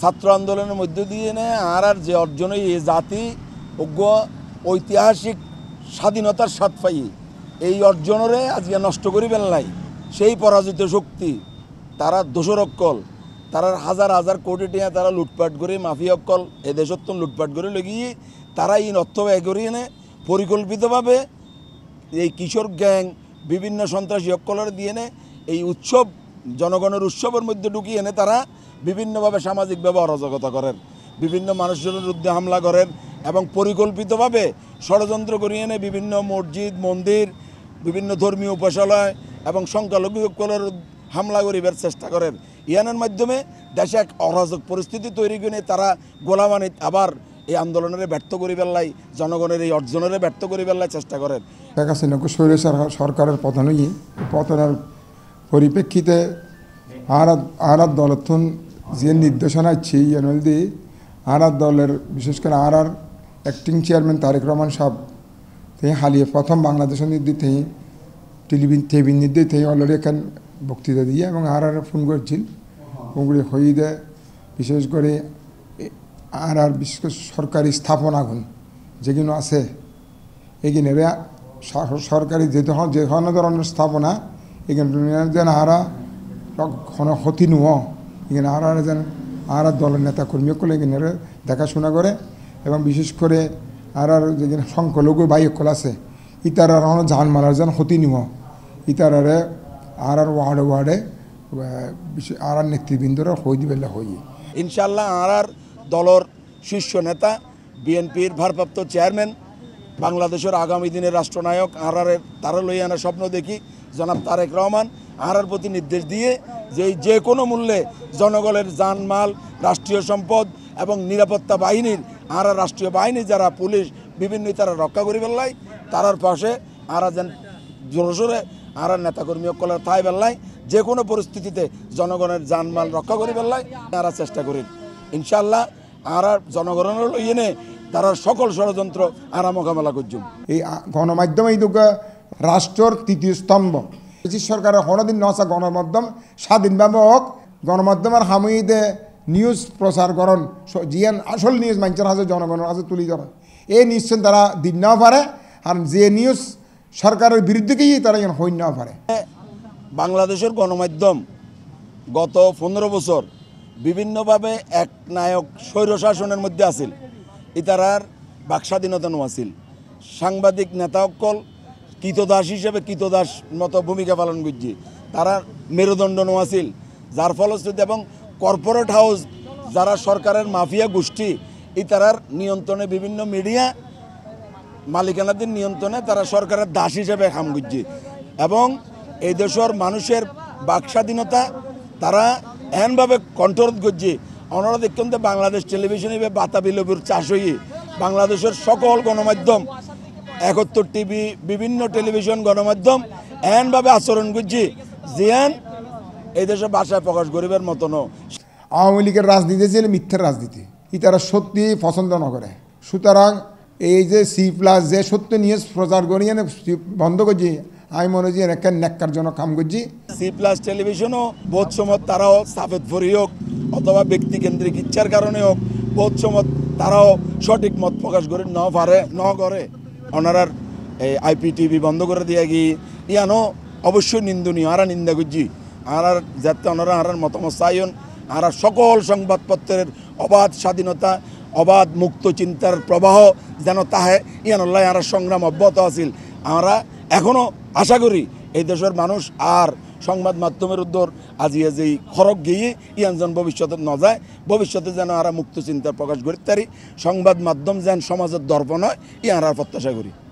ছাত্র আন্দোলনের মধ্য দিয়ে নেয় আর আর যে অর্জন এই জাতি অজ্ঞ ঐতিহাসিক স্বাধীনতার স্বাদ পাই এই অর্জনরে আজকে নষ্ট করিবেন নাই সেই পরাজিত শক্তি তারা দোষরক্কল তারার হাজার হাজার কোটি টিয়া তারা লুটপাট করে মাফিয়া অক্কল দেশত লুটপাট করে লেগিয়ে তারা এই অর্থ ব্যয় করিয়ে এনে পরিকল্পিতভাবে এই কিশোর গ্যাং বিভিন্ন সন্ত্রাসী অক্কলের দিয়ে এনে এই উৎসব জনগণের উৎসবের মধ্যে ঢুকিয়ে এনে তারা বিভিন্নভাবে সামাজিক ব্যবহার অজগতা করেন বিভিন্ন মানুষজনের বিরুদ্ধে হামলা করেন এবং পরিকল্পিতভাবে ষড়যন্ত্র করিয়ে এনে বিভিন্ন মসজিদ মন্দির বিভিন্ন ধর্মীয় উপাসালয় এবং সংখ্যালঘু হামলা করিবার চেষ্টা করেন ইয়ানের মাধ্যমে দেশে এক অরাজক পরিস্থিতি তৈরি করে তারা গোলামানিত আবার এই আন্দোলনের ব্যর্থ করি বেলায় জনগণের এই অর্জনের ব্যর্থ করি বেলায় চেষ্টা করেন শেখ হাসিনা শৈল সরকারের পতন পতনের পরিপ্রেক্ষিতে আর আর দলের যে নির্দেশনা ছি এনএলদি আর আর দলের বিশেষ করে আর আর অ্যাক্টিং চেয়ারম্যান তারেক রহমান সাহেব তিনি হালিয়ে প্রথম বাংলাদেশের নির্দি থেকে টেলিভিন টেবিন নির্দি থেকে অলরেডি এখান বক্তৃতা দিয়ে এবং আর আর ফোন করছিল ফোন করে হয়ে দেয় বিশেষ করে আর আর বিশেষ করে সরকারি স্থাপনাগুন যেগুলো আছে এগুলো সরকারি যে যে ধরনের স্থাপনা এগুলো যেন আর ঘন ক্ষতি নুয় এখানে আরও আরো যেন আর আর দলের নেতা কর্মীসকলে এখানে দেখাশোনা করে এবং বিশেষ করে আর আর যেখানে সংখ্যালঘু বাইসকল আছে ইতার আর যান মালার যেন ক্ষতি নিহ ইতার আরে আর আর ওয়ার্ডে ওয়ার্ডে আর আর নেতৃবৃন্দরা হই দিবেলা হই ইনশাল্লাহ আর আর দলর শীর্ষ নেতা বিএনপির ভারপ্রাপ্ত চেয়ারম্যান বাংলাদেশের আগামী দিনের রাষ্ট্রনায়ক আর আর তারা লইয়ানা আনা স্বপ্ন দেখি জনাব তারেক রহমান হারার প্রতি নির্দেশ দিয়ে যে যে কোনো মূল্যে জনগণের জানমাল রাষ্ট্রীয় সম্পদ এবং নিরাপত্তা বাহিনীর আরা রাষ্ট্রীয় বাহিনী যারা পুলিশ বিভিন্ন তারা রক্ষা করি ফেললাই তারার পাশে আরা যেন জোরসোরে আরা নেতাকর্মী সকলের থাই ফেললাই যে কোনো পরিস্থিতিতে জনগণের জানমাল রক্ষা করি ফেললাই তারা চেষ্টা করি ইনশাল্লাহ আরা জনগণের এনে তারা সকল ষড়যন্ত্র আরা মোকাবেলা করছেন এই গণমাধ্যমে এই দুঃখ রাষ্ট্রের তৃতীয় স্তম্ভ ব্রিটিশ সরকারের কোনোদিন নসা গণমাধ্যম স্বাধীনভাবে হোক গণমাধ্যমের হামুইদে নিউজ প্রচার করণ জিয়ান আসল নিউজ মানুষের হাজে জনগণের হাজে তুলি ধরা এই নিশ্চয় তারা দিন নাও পারে আর যে নিউজ সরকারের বিরুদ্ধে গিয়ে তারা যেন হইন নাও পারে বাংলাদেশের গণমাধ্যম গত পনেরো বছর বিভিন্নভাবে এক নায়ক স্বৈরশাসনের মধ্যে আছিল ইতারার বাক স্বাধীনতা আছিল সাংবাদিক নেতা অকল কৃতদাস হিসেবে কৃতদাস মতো ভূমিকা পালন করছে তারা মেরুদণ্ড নোয়াছিল যার ফলশ্রুতি এবং কর্পোরেট হাউস যারা সরকারের মাফিয়া গোষ্ঠী এই তারার নিয়ন্ত্রণে বিভিন্ন মিডিয়া মালিকানাদের নিয়ন্ত্রণে তারা সরকারের দাস হিসেবে কাম করছে এবং এই দেশের মানুষের বাকস্বাধীনতা তারা এমনভাবে কন্ট্রোল করছে ওনারা দেখছেন বাংলাদেশ টেলিভিশনে বাতাবি লবির চাষ হয়ে বাংলাদেশের সকল গণমাধ্যম একাত্তর টিভি বিভিন্ন টেলিভিশন গণমাধ্যম এমনভাবে আচরণ করছি জিয়ান এই দেশে ভাষায় প্রকাশ গরিবের নো আওয়ামী লীগের রাজনীতি ছিল মিথ্যার রাজনীতি ইতারা সত্যি পছন্দ না করে সুতরাং এই যে সি প্লাস যে সত্য নিয়ে প্রচার করি বন্ধ করছি আমি মনে হচ্ছি একটা নেককার জন্য কাম করছি সি প্লাস টেলিভিশনও বহুত সময় তারাও সাফেদ ভরি হোক অথবা ব্যক্তিকেন্দ্রিক ইচ্ছার কারণে হোক বহুত সময় তারাও সঠিক মত প্রকাশ করে ন পারে ন করে অনারার এই আইপিটিভি বন্ধ করে দিয়ে গিয়ে ইয়ানো অবশ্যই নিন্দনীয় আরা নিন্দা করছি আরার যাতে অনারা আরার মতামত চাইন আরা সকল সংবাদপত্রের অবাধ স্বাধীনতা অবাধ মুক্ত চিন্তার প্রবাহ যেন তাহে ইয়ানুল্লাহ আরার সংগ্রাম অব্যাহত আছিল আমরা এখনও আশা করি এই দেশের মানুষ আর সংবাদ মাধ্যমের উদ্দর আজ এই খরক গিয়ে ইয়ানজন ভবিষ্যতে ন যায় ভবিষ্যতে যেন আর মুক্ত চিন্তা প্রকাশ করি তারি সংবাদ মাধ্যম যেন সমাজের দর্প হয় ইয়ার আর প্রত্যাশা করি